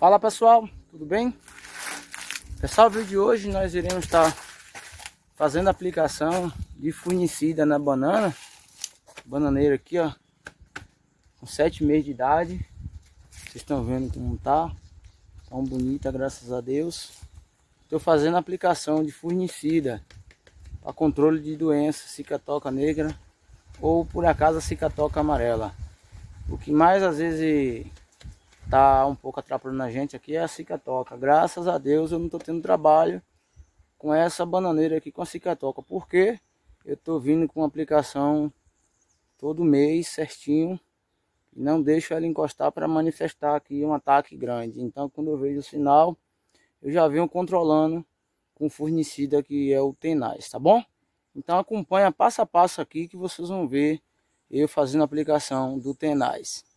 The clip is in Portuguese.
Fala pessoal, tudo bem? Pessoal, o vídeo de hoje nós iremos estar tá fazendo aplicação de fungicida na banana Bananeira aqui, ó Com 7 meses de idade Vocês estão vendo como tá Tão bonita, graças a Deus Estou fazendo aplicação de fungicida Para controle de doença, cicatoca negra Ou por acaso a cicatoca amarela O que mais às vezes tá um pouco atrapalhando a gente aqui é a cicatoca. Graças a Deus eu não tô tendo trabalho com essa bananeira aqui com a cicatoca, porque eu tô vindo com aplicação todo mês certinho e não deixo ela encostar para manifestar aqui um ataque grande. Então quando eu vejo o sinal, eu já venho controlando com o furnicida que é o Tenaz, tá bom? Então acompanha passo a passo aqui que vocês vão ver eu fazendo a aplicação do Tenaz.